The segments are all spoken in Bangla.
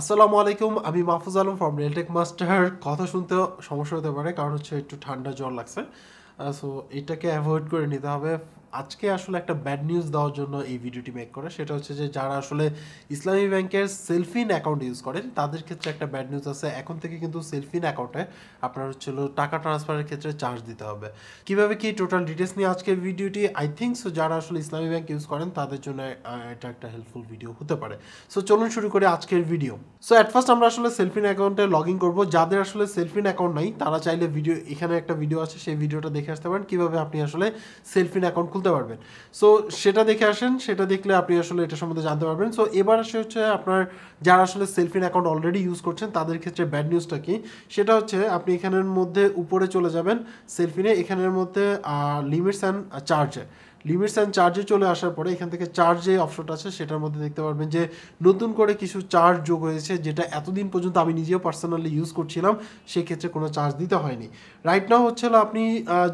আসসালামু আলাইকুম আমি Mahfuz Alam from Railtech Master কথা শুনতে সমস্যা হতে পারে কারণ হচ্ছে একটু ঠান্ডা জ্বর লাগছে সো এটাকে অ্যাভয়েড করে নিতে হবে আজকে আসলে একটা ব্যাড নিউজ দেওয়ার জন্য এই ভিডিওটি মেক করে সেটা হচ্ছে যে যারা আসলে ইসলামী ব্যাংকের সেলফিন অ্যাকাউন্ট ইউজ করেন তাদের ক্ষেত্রে একটা ব্যাড নিউজ আছে এখন থেকে কিন্তু সেলফিন অ্যাকাউন্টে আপনার হচ্ছিল টাকা ট্রান্সফারের ক্ষেত্রে চার্জ দিতে হবে কিভাবে কি টোটাল ডিটেলস নিয়ে আজকের ভিডিওটি আই থিঙ্ক সো যারা আসলে ইসলামী ব্যাংক ইউজ করেন তাদের জন্য এটা একটা হেল্পফুল ভিডিও হতে পারে সো চলুন শুরু করি আজকের ভিডিও সো অ্যাট ফার্স্ট আমরা আসলে সেলফিন অ্যাকাউন্টে লগ ইন করবো যাদের আসলে সেলফিন অ্যাকাউন্ট নাই তারা চাইলে ভিডিও এখানে একটা ভিডিও আছে সেই ভিডিওটা দেখে আসতে পারেন কীভাবে আপনি আসলে সেলফিন অ্যাকাউন্ট বলতে পারবেন সো সেটা দেখে আসেন সেটা দেখলে আপনি আসলে এটা সম্বন্ধে জানতে পারবেন সো এবার আসে হচ্ছে আপনার যারা আসলে সেলফিন অ্যাকাউন্ট অলরেডি ইউজ করছেন তাদের ক্ষেত্রে ব্যাড নিউজটা কি সেটা হচ্ছে আপনি এখানের মধ্যে উপরে চলে যাবেন সেলফিনে এখানের মধ্যে লিমিটস অ্যান্ড চার্জে লিমিটস অ্যান্ড চার্জে চলে আসার পরে এখান থেকে চার্জ যে অপশনটা আছে সেটার মধ্যে দেখতে পারবেন যে নতুন করে কিছু চার্জ যোগ হয়েছে যেটা এতদিন পর্যন্ত আমি নিজেও পার্সোনালি ইউজ করছিলাম সেক্ষেত্রে কোনো চার্জ দিতে হয়নি রাইট নাও হচ্ছে আপনি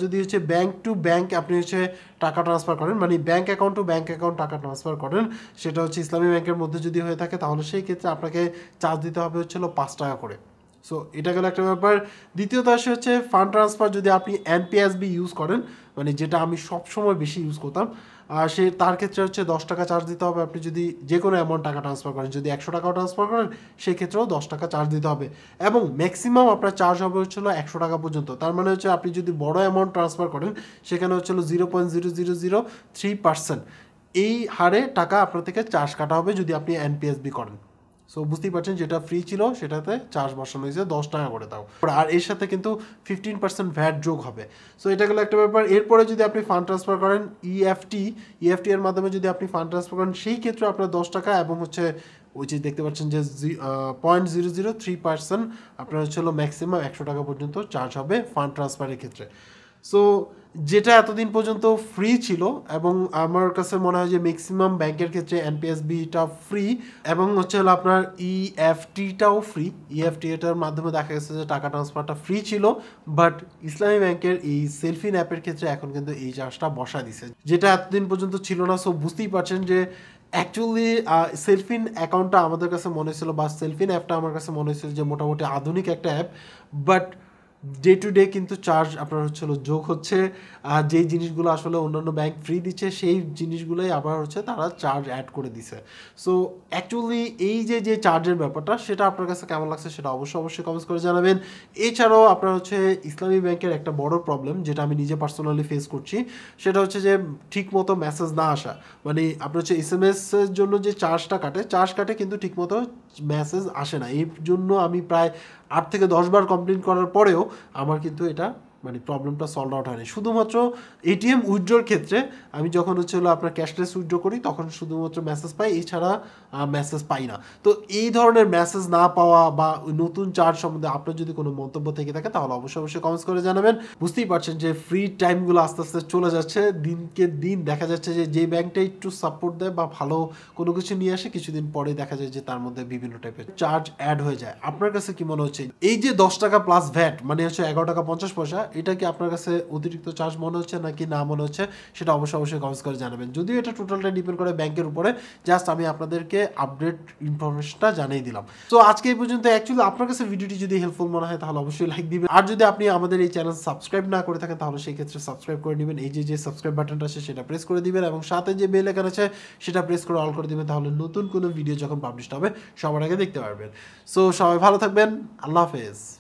যদি হচ্ছে ব্যাঙ্ক টু ব্যাঙ্ক আপনি হচ্ছে টাকা ট্রান্সফার করেন মানে bank account to bank account টাকা ট্রান্সফার করেন সেটা হচ্ছে ইসলামী ব্যাংকের মধ্যে যদি হয়ে থাকে তাহলে সেই ক্ষেত্রে আপনাকে চার্জ দিতে হবে হচ্ছিল পাঁচ টাকা করে সো এটা গেলো একটা ব্যাপার দ্বিতীয়ত আসে হচ্ছে ফান্ড ট্রান্সফার যদি আপনি এনপিএসবি ইউজ করেন মানে যেটা আমি সবসময় বেশি ইউজ করতাম আর সে তার ক্ষেত্রে হচ্ছে দশ টাকা চার্জ দিতে হবে আপনি যদি যে কোনো অ্যামাউন্ট টাকা ট্রান্সফার করেন যদি একশো টাকাও ট্রান্সফার করেন সেক্ষেত্রেও দশ টাকা চার্জ দিতে হবে এবং ম্যাক্সিমাম আপনার চার্জ হবে হচ্ছিল একশো টাকা পর্যন্ত তার মানে হচ্ছে আপনি যদি বড় অ্যামাউন্ট ট্রান্সফার করেন সেখানে হচ্ছিল zero point zero zero zero three percent এই হারে টাকা আপনার থেকে চার্জ কাটা হবে যদি আপনি এনপিএসবি করেন সো বুঝতেই পারছেন যেটা ফ্রি ছিল সেটাতে চার্জ বসানো হয়েছে দশ টাকা করে দাও আর এর সাথে কিন্তু ফিফটিন পার্সেন্ট ভ্যাট যোগ হবে সো এটা গেলো একটা ব্যাপার এরপরে যদি আপনি ফান্ড ট্রান্সফার করেন ইএফটি e ইএফটি e এর মাধ্যমে যদি আপনি ফান্ড ট্রান্সফার করেন সেই ক্ষেত্রে আপনার দশ টাকা এবং হচ্ছে ওই যে দেখতে পাচ্ছেন যে point zero zero three percent আপনার হচ্ছে হলো ম্যাক্সিমাম একশো টাকা পর্যন্ত চার্জ হবে ফান্ড ট্রান্সফারের ক্ষেত্রে সো যেটা এতদিন পর্যন্ত ফ্রি ছিল এবং আমার কাছে মনে হয় যে ম্যাক্সিমাম ব্যাংকের ক্ষেত্রে এনপিএসবিটা ফ্রি এবং হচ্ছে হলো আপনার ইএফটিটাও ফ্রি ইএফটি এটার মাধ্যমে দেখা গেছে যে টাকা ট্রান্সফারটা ফ্রি ছিল বাট ইসলামী ব্যাংকের এই সেলফিন অ্যাপের ক্ষেত্রে এখন কিন্তু এই চার্জটা বসা দিছে যেটা এতদিন পর্যন্ত ছিল না সো বুঝতেই পারছেন যে অ্যাকচুয়ালি সেলফিন অ্যাকাউন্টটা আমাদের কাছে মনে হয়েছিল বা সেলফিন অ্যাপটা আমার কাছে মনে হয়েছিল যে মোটামুটি আধুনিক একটা app but day to day কিন্তু চার্জ আপনার হচ্ছে যোগ হচ্ছে আর যেই জিনিসগুলো আসলে অন্যান্য ব্যাংক ফ্রি দিচ্ছে সেই জিনিসগুলোই আবার হচ্ছে তারা চার্জ অ্যাড করে দিছে সো অ্যাকচুয়ালি এই যে যে চার্জের ব্যাপারটা সেটা আপনার কাছে কেমন লাগছে সেটা অবশ্যই অবশ্যই কমেন্টস করে জানাবেন এছাড়াও আপনার হচ্ছে ইসলামী ব্যাংকের একটা বড় প্রবলেম যেটা আমি নিজে পার্সোনালি ফেস করছি সেটা হচ্ছে যে ঠিকমতো মেসেজ না আসা মানে আপনার হচ্ছে এস এম এসের জন্য যে চার্জটা কাটে চার্জ কাটে কিন্তু ঠিকমতো মেসেজ আসে না এর জন্য আমি প্রায় আট থেকে দশবার কমপ্লেন করার পরেও আমার কিন্তু এটা মানে প্রবলেমটা সলভ আউট হয়নি শুধুমাত্র এটিএম উইথড্রোর ক্ষেত্রে আমি যখন হচ্ছে হলো আপনার ক্যাশলেস উইথড্রো করি তখন শুধুমাত্র মেসেজ পাই এছাড়া মেসেজ পাই না তো এই ধরনের মেসেজ না পাওয়া বা নতুন চার্জ সম্বন্ধে আপনার যদি কোনো মন্তব্য থেকে থাকে তাহলে অবশ্যই অবশ্যই কমেন্টস করে জানাবেন বুঝতেই পারছেন যে ফ্রি টাইমগুলো আস্তে আস্তে চলে যাচ্ছে দিনকে দিন দেখা যাচ্ছে যে যে ব্যাংকটা একটু সাপোর্ট দেয় বা ভালো কোনো কিছু নিয়ে আসে কিছুদিন পরে দেখা যায় যে তার মধ্যে বিভিন্ন টাইপের চার্জ অ্যাড হয়ে যায় আপনার কাছে কি মনে হচ্ছে এই যে দশ টাকা প্লাস ভ্যাট মানে হচ্ছে এগারো টাকা পঞ্চাশ পয়সা এটা কি আপনার কাছে অতিরিক্ত চার্জ মনে হচ্ছে নাকি না মনে হচ্ছে সেটা অবশ্যই অবশ্যই কমেন্টস করে জানাবেন যদিও এটা টোটালটা ডিপেন্ড করে ব্যাংকের উপরে জাস্ট আমি আপনাদেরকে আপডেট ইনফরমেশনটা জানিয়ে দিলাম তো আজকে এই পর্যন্ত অ্যাকচুয়ালি আপনার কাছে ভিডিওটি যদি হেল্পফুল মনে হয় তাহলে অবশ্যই লাইক দিবেন আর যদি আপনি আমাদের এই চ্যানেল সাবস্ক্রাইব না করে থাকেন তাহলে সেই ক্ষেত্রে সাবস্ক্রাইব করে নেবেন এই যে যে সাবস্ক্রাইব বাটনটা আছে সেটা প্রেস করে দিবেন এবং সাথে যে বেল আইকন আছে সেটা প্রেস করে অল করে দিবেন তাহলে নতুন কোনো ভিডিও যখন পাবলিশ হবে সবার আগে দেখতে পারবেন সো সবাই ভালো থাকবেন আল্লাহ হাফেজ